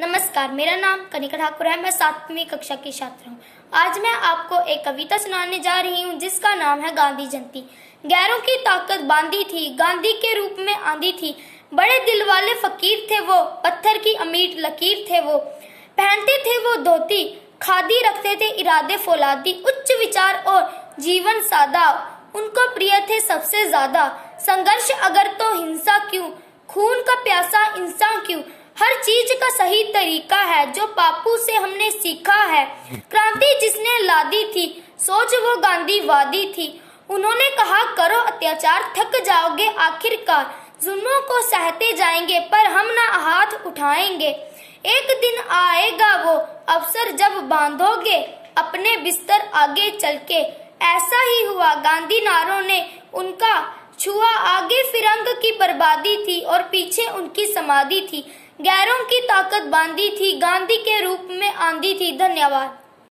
नमस्कार मेरा नाम कनिका ठाकुर है मैं सातवीं कक्षा की छात्र हूँ आज मैं आपको एक कविता सुनाने जा रही हूँ जिसका नाम है गांधी जयंती गैरों की ताकत बांधी थी गांधी के रूप में आंधी थी बड़े दिल वाले फकीर थे वो पत्थर की अमीर लकीर थे वो पहनते थे वो धोती खादी रखते थे इरादे फौलादी उच्च विचार और जीवन सादा उनको प्रिय थे सबसे ज्यादा संघर्ष अगर तो हिंसा क्यों खून का प्यासा इंसान क्यों हर चीज का सही तरीका है जो पापू से हमने सीखा है क्रांति जिसने लादी थी सोच वो गांधीवादी थी उन्होंने कहा करो अत्याचार थक जाओगे आखिरकार जुल्मों को सहते जाएंगे पर हम ना हाथ उठाएंगे एक दिन आएगा वो अवसर जब बांधोगे अपने बिस्तर आगे चल के ऐसा ही हुआ गांधी नारों ने उनका छुआ आगे फिरंग की बर्बादी थी और पीछे उनकी समाधि थी गैरों की ताकत बांधी थी गांधी के रूप में आंधी थी धन्यवाद